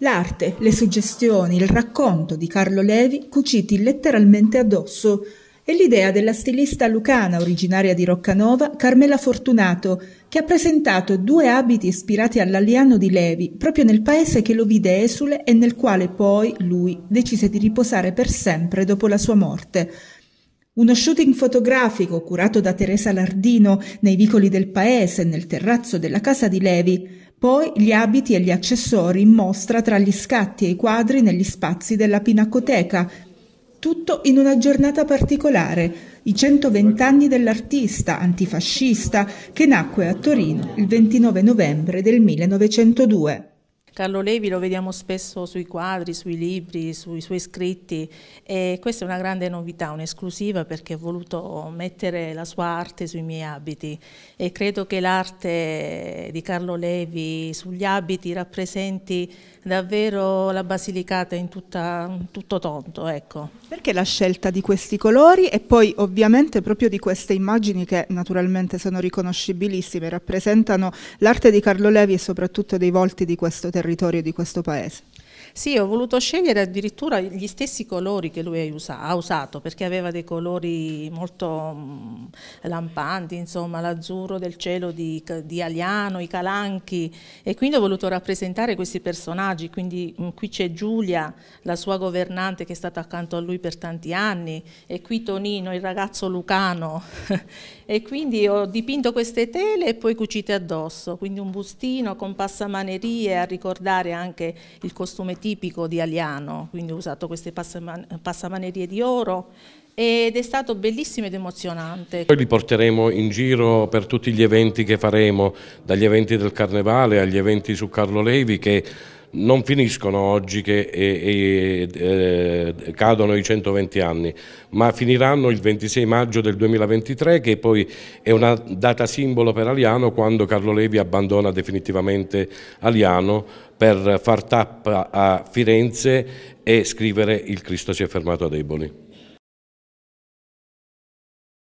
L'arte, le suggestioni, il racconto di Carlo Levi cuciti letteralmente addosso e l'idea della stilista lucana originaria di Roccanova, Carmela Fortunato, che ha presentato due abiti ispirati all'Aliano di Levi, proprio nel paese che lo vide esule e nel quale poi lui decise di riposare per sempre dopo la sua morte. Uno shooting fotografico curato da Teresa Lardino nei vicoli del paese, nel terrazzo della casa di Levi, poi gli abiti e gli accessori in mostra tra gli scatti e i quadri negli spazi della Pinacoteca. Tutto in una giornata particolare, i 120 anni dell'artista antifascista che nacque a Torino il 29 novembre del 1902. Carlo Levi lo vediamo spesso sui quadri, sui libri, sui suoi scritti e questa è una grande novità, un'esclusiva perché ho voluto mettere la sua arte sui miei abiti e credo che l'arte di Carlo Levi sugli abiti rappresenti davvero la Basilicata in tutta, tutto tonto. Ecco. Perché la scelta di questi colori e poi ovviamente proprio di queste immagini che naturalmente sono riconoscibilissime, rappresentano l'arte di Carlo Levi e soprattutto dei volti di questo territorio? territorio di questo paese. Sì, ho voluto scegliere addirittura gli stessi colori che lui ha usato, perché aveva dei colori molto mm, lampanti, insomma, l'azzurro del cielo di, di Aliano, i calanchi, e quindi ho voluto rappresentare questi personaggi, quindi mm, qui c'è Giulia, la sua governante che è stata accanto a lui per tanti anni, e qui Tonino, il ragazzo lucano, e quindi ho dipinto queste tele e poi cucite addosso, quindi un bustino con passamanerie a ricordare anche il costume tipico di Aliano, quindi ho usato queste passaman passamanerie di oro ed è stato bellissimo ed emozionante. Poi li porteremo in giro per tutti gli eventi che faremo, dagli eventi del Carnevale agli eventi su Carlo Levi che non finiscono oggi che e, e, eh, cadono i 120 anni, ma finiranno il 26 maggio del 2023 che poi è una data simbolo per Aliano quando Carlo Levi abbandona definitivamente Aliano per far tappa a Firenze e scrivere Il Cristo si è fermato a Deboli.